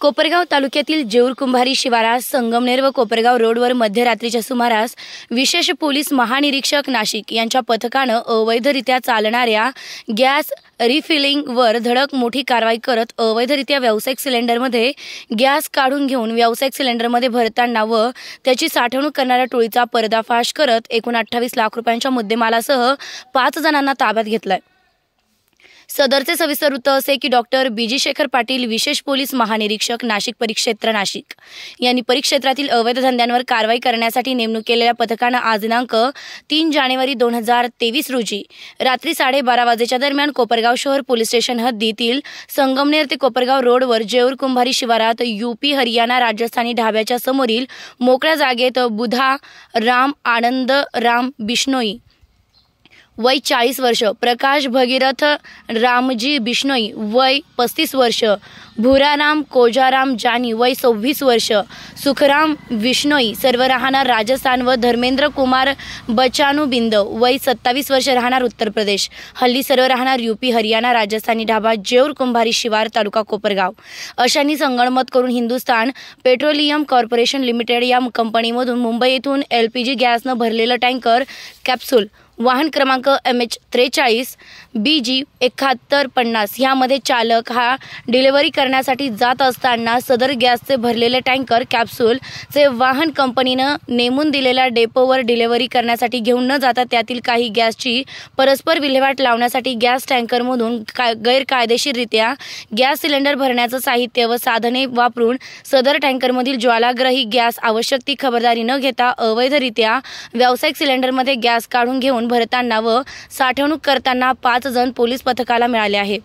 कोपरगाव तालुक्यातील जेऊर कुंभारी शिवारास संगमनेर व कोपरगाव रोडवर मध्यरात्रीच्या सुमारास विशेष पोलीस महानिरीक्षक नाशिक यांच्या पथकानं अवैधरित्या चालणाऱ्या गॅस रिफिलिंगवर धडक मोठी कारवाई करत अवैधरित्या व्यावसायिक सिलेंडरमध्ये गॅस काढून घेऊन व्यावसायिक सिलेंडरमध्ये भरताना व त्याची साठवणूक करणाऱ्या टोळीचा पर्दाफाश करत एकूण अठ्ठावीस लाख रुपयांच्या मुद्देमालासह पाच जणांना ताब्यात घेतलाय सदरचे सविस्तर वृत्त असे की डॉक्टर बीजी शेखर पाटील विशेष पोलीस महानिरीक्षक नाशिक परिक्षेत्र नाशिक यांनी परिक्षेत्रातील अवैध धंद्यांवर कारवाई करण्यासाठी नेमणूक केलेल्या पथकानं आज दिनांक तीन जानेवारी दोन हजार तेवीस रोजी रात्री साडेबारा वाजेच्या दरम्यान कोपरगाव शहर पोलीस स्टेशन हद्दीतील संगमनेर ते कोपरगाव रोडवर जेऊर कुंभारी शिवारात यूपी हरियाणा राजस्थानी ढाब्याच्या समोरील मोकळ्या जागेत बुधा राम आनंद राम बिश्नोई वय चाळीस वर्ष प्रकाश भगीरथ रामजी बिष्णोई वय पस्तीस वर्ष भुराराम कोजाराम जानी वय सव्वीस वर्ष सुखराम विष्णोई सर्व राहणार राजस्थान व धर्मेंद्र कुमार बचानू बिंद वय सत्तावीस वर्ष राहणार उत्तर प्रदेश हल्ली सर्व राहणार यूपी हरियाणा राजस्थानी ढाबा जेऊर कुंभारी शिवार तालुका कोपरगाव अशांनी संगणमत करून हिंदुस्थान पेट्रोलियम कॉर्पोरेशन लिमिटेड या कंपनीमधून मुंबई येथून एल पी जी गॅसनं भरलेलं टँकर कॅप्सूल वाहन क्रमांक एम एच त्रेचाळीस बी जी एकाहत्तर पन्नास ह्यामध्ये चालक हा डिलिव्हरी करण्यासाठी जात असताना सदर गॅसचे भरलेले टँकर कॅप्सूल जे वाहन कंपनीनं नेमून दिलेल्या डेपोवर डिलिव्हरी करण्यासाठी घेऊन न जाता त्यातील काही गॅसची परस्पर विल्हेवाट लावण्यासाठी गॅस टँकरमधून का गैरकायदेशीररित्या गॅस सिलेंडर भरण्याचं साहित्य व साधने वापरून सदर टँकरमधील ज्वालाग्रही गॅस आवश्यक ती खबरदारी न घेता अवैधरित्या व्यावसायिक सिलेंडरमध्ये गॅस काढून घेऊन भरताना व साठवणूक करताना पाच जण पोलीस पथकाला मिळाले आहे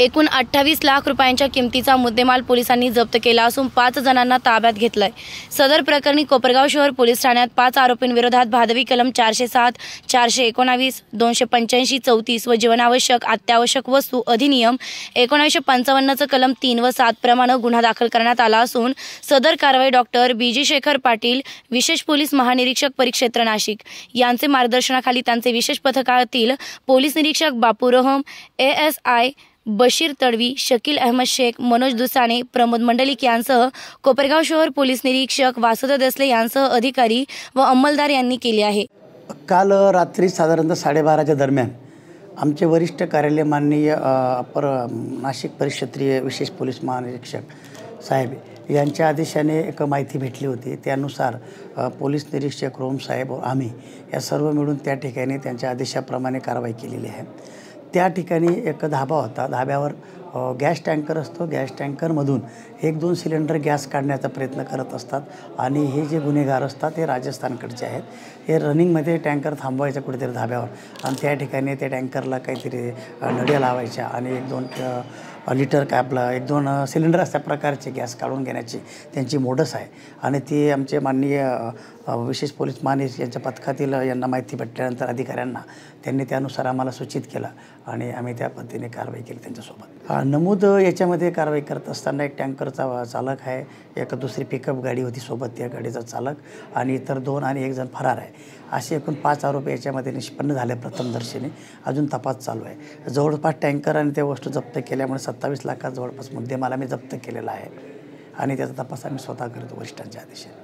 एकूण अठ्ठावीस लाख रुपयांच्या किमतीचा मुद्देमाल पोलिसांनी जप्त केला असून पाच जणांना ताब्यात घेतलाय सदर प्रकरणी कोपरगाव शहर पोलीस ठाण्यात पाच आरोपींविरोधात भादवी कलम चारशे सात चारशे एकोणावीस दोनशे पंच्याऐंशी चौतीस व जीवनावश्यक अत्यावश्यक वस्तू अधिनियम एकोणीसशे पंचावन्नचं कलम तीन व सात प्रमाणे गुन्हा दाखल करण्यात आला असून सदर कारवाई डॉक्टर जी शेखर पाटील विशेष पोलीस महानिरीक्षक परिक्षेत्र नाशिक यांचे मार्गदर्शनाखाली त्यांचे विशेष पथकातील पोलीस निरीक्षक Bapu Raham A S I Bashir Tadvi Shakeel Ahmed Shaikh Manoj Dusane Pramod Mandlik यांसह कोपरगाव शहर पोलीस निरीक्षक वासुदा दसले यांसह अधिकारी व अंमलदार यांनी केली आहे काल रात्री साधारणतः साडेबाराच्या दरम्यान आमचे वरिष्ठ कार्यालय माननीय अपर नाशिक परिक्षेत्रीय विशेष पोलीस महानिरीक्षक साहेब यांच्या आदेशाने एक माहिती भेटली होती त्यानुसार पोलीस निरीक्षक रोम साहेब आम्ही या सर्व मिळून त्या ठिकाणी त्यांच्या आदेशाप्रमाणे कारवाई केलेली आहे त्या ठिकाणी एक धाबा होता धाब्यावर गॅस टँकर असतो गॅस टँकरमधून एक दोन सिलेंडर गॅस काढण्याचा प्रयत्न करत असतात आणि हे जे गुन्हेगार असतात ते राजस्थानकडचे आहेत हे रनिंगमध्ये टँकर थांबवायचं कुठेतरी धाब्यावर आणि त्या ठिकाणी त्या टँकरला काहीतरी नड्या लावायच्या आणि एक दोन लिटर काय एक दोन सिलेंडर अशा प्रकारचे गॅस काढून घेण्याची त्यांची मोडस आहे आणि ती आमचे माननीय विशेष पोलीस मानिस यांच्या पथकातील यांना माहिती भेटल्यानंतर अधिकाऱ्यांना त्यांनी त्यानुसार आम्हाला सूचित केलं आणि आम्ही त्या पद्धतीने कारवाई केली त्यांच्यासोबत नमूद याच्यामध्ये कारवाई करत असताना एक टँकरचा चालक आहे एक दुसरी पिकअप गाडी होती सोबत त्या गाडीचा चालक आणि इतर दोन आणि एक जण फरार आहे असे एकूण पाच आरोपी याच्यामध्ये निष्पन्न झाले प्रथमदर्शनी अजून तपास चालू आहे जवळपास टँकर आणि त्या वस्तू जप्त केल्यामुळे सत्तावीस लाखात जवळपास मुद्देमाला मी जप्त केलेला आहे आणि त्याचा तपास आम्ही स्वतः करतो वरिष्ठांच्या आदेशाने